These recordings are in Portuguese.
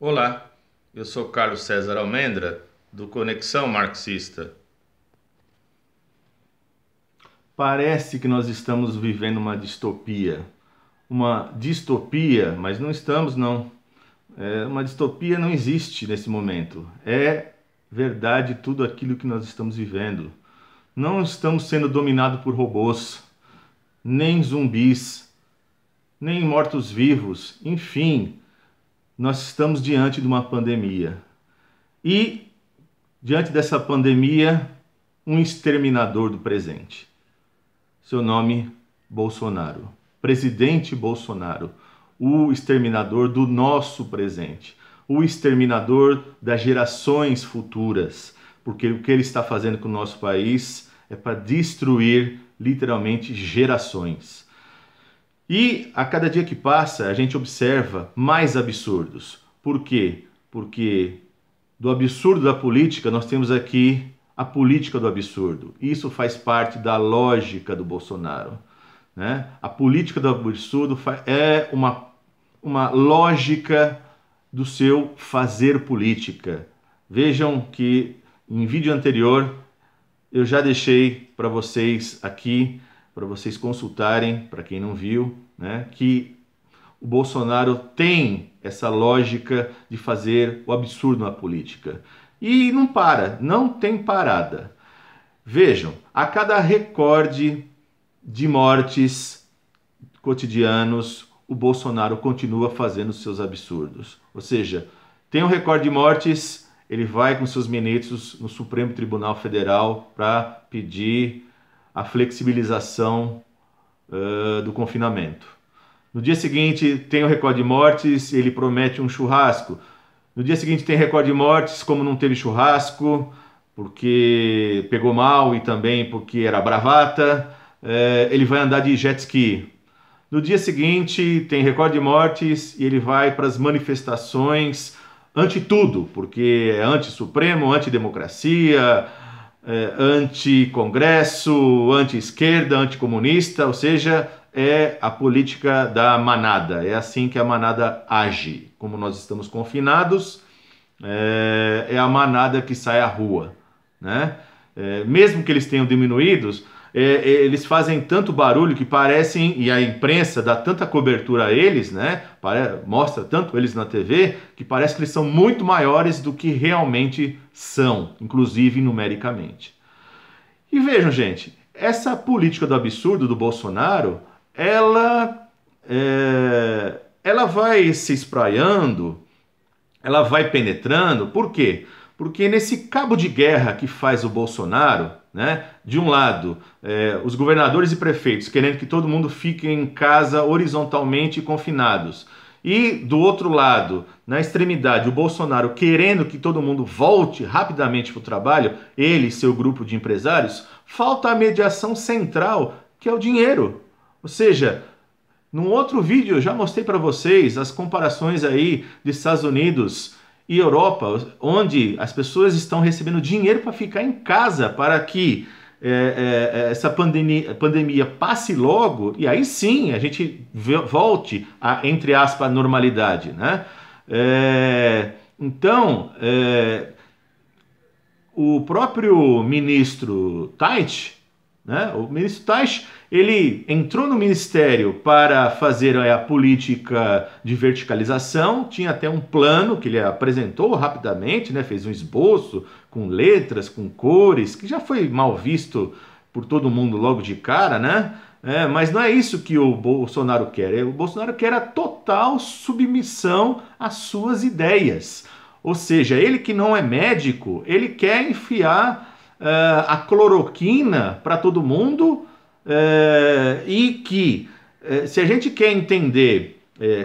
Olá, eu sou Carlos César Almendra, do Conexão Marxista. Parece que nós estamos vivendo uma distopia. Uma distopia, mas não estamos, não. É, uma distopia não existe nesse momento. É verdade tudo aquilo que nós estamos vivendo. Não estamos sendo dominados por robôs, nem zumbis, nem mortos-vivos. Enfim, nós estamos diante de uma pandemia. E, diante dessa pandemia, um exterminador do presente. Seu nome, Bolsonaro. Presidente Bolsonaro. O exterminador do nosso presente. O exterminador das gerações futuras. Porque o que ele está fazendo com o nosso país é para destruir literalmente gerações. E a cada dia que passa, a gente observa mais absurdos. Por quê? Porque do absurdo da política, nós temos aqui a política do absurdo. Isso faz parte da lógica do Bolsonaro. Né? A política do absurdo é uma, uma lógica do seu fazer política. Vejam que em vídeo anterior eu já deixei para vocês aqui para vocês consultarem, para quem não viu, né, que o Bolsonaro tem essa lógica de fazer o absurdo na política. E não para, não tem parada. Vejam, a cada recorde de mortes cotidianos, o Bolsonaro continua fazendo seus absurdos. Ou seja, tem um recorde de mortes, ele vai com seus ministros no Supremo Tribunal Federal para pedir a flexibilização uh, do confinamento. No dia seguinte tem o recorde de mortes, ele promete um churrasco. No dia seguinte tem recorde de mortes, como não teve churrasco, porque pegou mal e também porque era bravata, uh, ele vai andar de jet ski. No dia seguinte tem recorde de mortes e ele vai para as manifestações anti tudo, porque é anti-supremo, anti-democracia, eh, anti-congresso, anti-esquerda, anticomunista, ou seja, é a política da manada. É assim que a manada age. Como nós estamos confinados, é, é a manada que sai à rua, né? É, mesmo que eles tenham diminuídos, é, é, eles fazem tanto barulho que parecem, e a imprensa dá tanta cobertura a eles, né? mostra tanto eles na TV, que parece que eles são muito maiores do que realmente são, inclusive numericamente. E vejam, gente, essa política do absurdo do Bolsonaro, ela, é, ela vai se espraiando, ela vai penetrando, por quê? Porque porque nesse cabo de guerra que faz o Bolsonaro, né? De um lado, é, os governadores e prefeitos querendo que todo mundo fique em casa horizontalmente confinados. E do outro lado, na extremidade, o Bolsonaro querendo que todo mundo volte rapidamente para o trabalho, ele e seu grupo de empresários, falta a mediação central, que é o dinheiro. Ou seja, num outro vídeo eu já mostrei para vocês as comparações aí de Estados Unidos e Europa, onde as pessoas estão recebendo dinheiro para ficar em casa, para que é, é, é essa pandemia, pandemia passe logo e aí sim a gente volte a, entre aspas, normalidade, né? É, então, é, o próprio ministro Tait, né? O ministro Tais ele entrou no ministério para fazer é, a política de verticalização, tinha até um plano que ele apresentou rapidamente, né? fez um esboço com letras, com cores, que já foi mal visto por todo mundo logo de cara, né? É, mas não é isso que o Bolsonaro quer. É, o Bolsonaro quer a total submissão às suas ideias. Ou seja, ele que não é médico, ele quer enfiar uh, a cloroquina para todo mundo uh, e que, eh, se a gente quer entender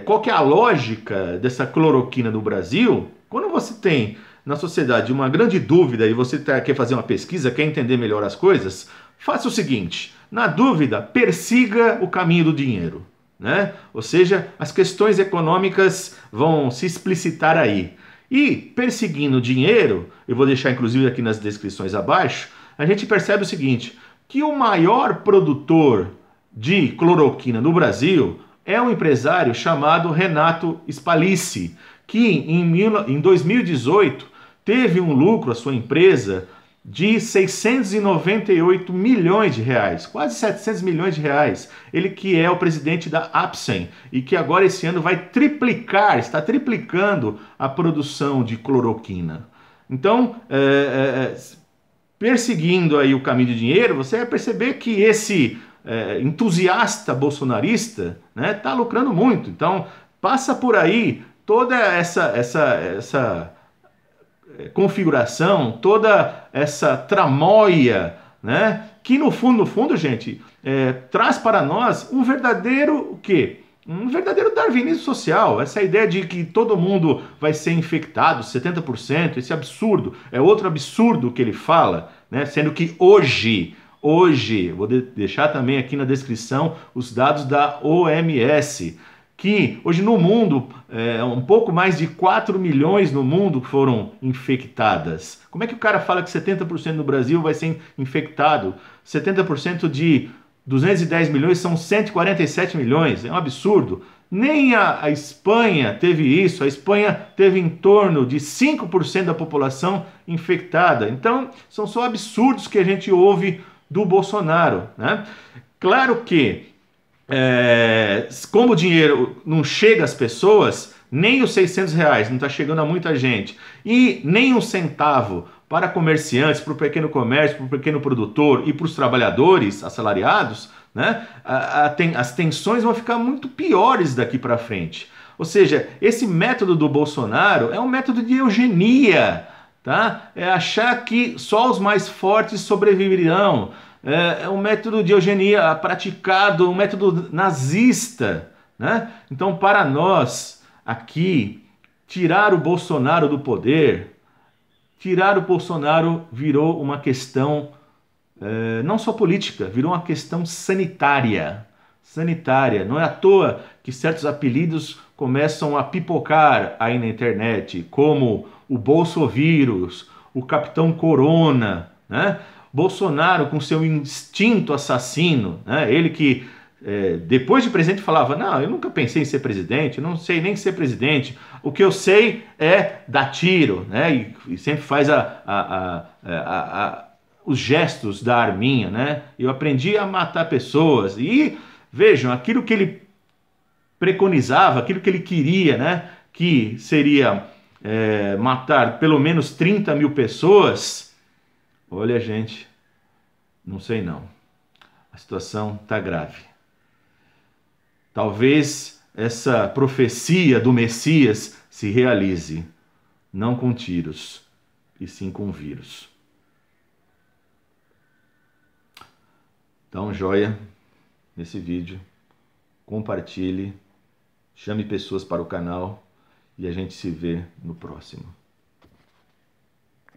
qual que é a lógica dessa cloroquina no Brasil, quando você tem na sociedade uma grande dúvida e você tá, quer fazer uma pesquisa, quer entender melhor as coisas, faça o seguinte: na dúvida, persiga o caminho do dinheiro. Né? Ou seja, as questões econômicas vão se explicitar aí. E perseguindo o dinheiro, eu vou deixar inclusive aqui nas descrições abaixo, a gente percebe o seguinte, que o maior produtor de cloroquina no Brasil é um empresário chamado Renato Spalice, que em 2018 teve um lucro, a sua empresa, de 698 milhões de reais, quase 700 milhões de reais. Ele que é o presidente da Apsen e que agora esse ano vai triplicar, está triplicando a produção de cloroquina. Então, é, é, é perseguindo aí o caminho de dinheiro, você vai perceber que esse é, entusiasta bolsonarista está né, tá lucrando muito. Então, passa por aí toda essa essa essa eh, configuração, toda essa tramóia, né? Que no fundo, no fundo, gente, é, traz para nós um verdadeiro o quê? Um verdadeiro darwinismo social. Essa ideia de que todo mundo vai ser infectado, 70%, esse absurdo, é outro absurdo que ele fala, né? Sendo que hoje Hoje, vou de deixar também aqui na descrição os dados da OMS, que hoje no mundo, é, um pouco mais de 4 milhões no mundo foram infectadas. Como é que o cara fala que 70% do Brasil vai ser infectado? 70% de 210 milhões são 147 milhões, é um absurdo. Nem a, a Espanha teve isso, a Espanha teve em torno de 5% da população infectada. Então, são só absurdos que a gente ouve do Bolsonaro. Né? Claro que é, como o dinheiro não chega às pessoas, nem os 600 reais não está chegando a muita gente, e nem um centavo para comerciantes, para o pequeno comércio, para o pequeno produtor e para os trabalhadores assalariados, né, a, a ten, as tensões vão ficar muito piores daqui para frente. Ou seja, esse método do Bolsonaro é um método de eugenia, tá? É achar que só os mais fortes sobreviverão. É, é, um método de eugenia ah, praticado, um método nazista. Né? Então, para nós aqui, tirar o Bolsonaro do poder, tirar o Bolsonaro virou uma questão é, não só política, virou uma questão sanitária. Sanitária. Não é à toa que certos apelidos começam a pipocar aí na internet, como o Bolsovírus, o Capitão Corona, né? Bolsonaro, com seu instinto assassino, né? ele que é, depois de presidente falava: Não, eu nunca pensei em ser presidente, não sei nem ser presidente. O que eu sei é dar tiro, né? E, e sempre faz a, a, a, os gestos da arminha, né? Eu aprendi a matar pessoas. E vejam, aquilo que ele preconizava, aquilo que ele queria, né? Que seria é, matar pelo menos 30 mil pessoas Olha, gente, não sei não. A situação está grave. Talvez essa profecia do Messias se realize, não com tiros, e sim com vírus. Dá então, um joia nesse vídeo, compartilhe, chame pessoas para o canal e a gente se vê no próximo.